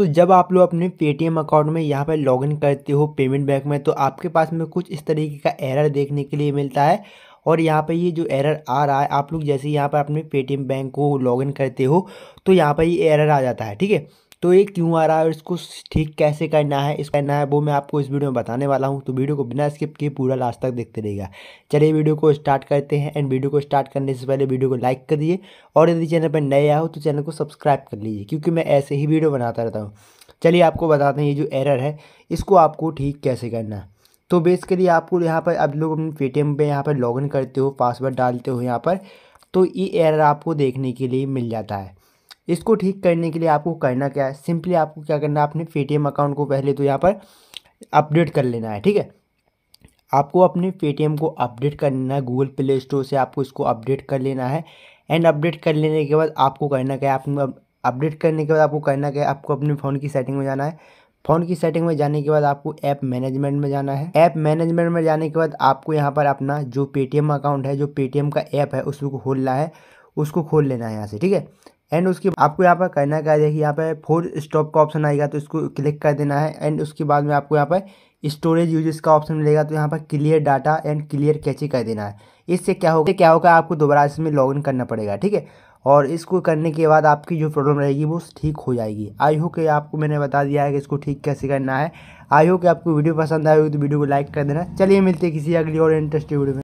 दोस्तों जब आप लोग अपने पेटीएम अकाउंट में यहाँ पर लॉगिन करते हो पेमेंट बैंक में तो आपके पास में कुछ इस तरीके का एरर देखने के लिए मिलता है और यहाँ पर ये जो एरर आ रहा है आप लोग जैसे यहाँ पर अपने पेटीएम बैंक को लॉगिन करते हो तो यहाँ पर ये एरर आ जाता है ठीक है तो ये क्यों आ रहा है और इसको ठीक कैसे करना है इसको करना है वो मैं आपको इस वीडियो में बताने वाला हूँ तो वीडियो को बिना स्किप किए पूरा लास्ट तक देखते रहेगा चलिए वीडियो को स्टार्ट करते हैं एंड वीडियो को स्टार्ट करने से पहले वीडियो को लाइक कर दिए और यदि चैनल पर नए आओ तो चैनल को सब्सक्राइब कर लीजिए क्योंकि मैं ऐसे ही वीडियो बनाता रहता हूँ चलिए आपको बताते हैं ये जो एरर है इसको आपको ठीक कैसे करना है तो बेसिकली आपको यहाँ पर अब लोग अपने पेटीएम पर यहाँ पर लॉगिन करते हो पासवर्ड डालते हो यहाँ पर तो ये एरर आपको देखने के लिए मिल जाता है इसको ठीक करने के लिए आपको करना क्या है सिंपली आपको क्या करना है अपने पेटीएम अकाउंट को पहले तो यहाँ पर अपडेट कर लेना है ठीक है आपको अपने पेटीएम को अपडेट करना है गूगल प्ले स्टोर से आपको इसको अपडेट कर लेना है एंड अपडेट कर लेने के बाद आपको करना क्या है आपको अपडेट करने के बाद आपको करना क्या है आपको अपने फ़ोन की सेटिंग में जाना है फ़ोन की सेटिंग में जाने के बाद आपको ऐप मैनेजमेंट में जाना है ऐप मैनेजमेंट में जाने के बाद आपको यहाँ पर अपना जो पेटीएम अकाउंट है जो पेटीएम का ऐप है उसको खोलना है उसको खोल लेना है यहाँ से ठीक है एंड उसके आपको यहाँ पर करना क्या देखिए यहाँ पर फोर स्टॉप का ऑप्शन आएगा तो इसको क्लिक कर देना है एंड उसके बाद में आपको यहाँ पर स्टोरेज यूजेस का ऑप्शन मिलेगा तो यहाँ पर clear data and clear catchy कर देना है इससे क्या होगा क्या होगा आपको दोबारा इसमें लॉगिन करना पड़ेगा ठीक है और इसको करने के बाद आपकी जो प्रॉब्लम रहेगी वो ठीक हो जाएगी आई हो कि आपको मैंने बता दिया है कि इसको ठीक कैसे करना है आई हो कि आपको वीडियो पसंद आएगी तो वीडियो को लाइक कर देना चलिए मिलते किसी अगली और इंटरेस्टिंग वीडियो में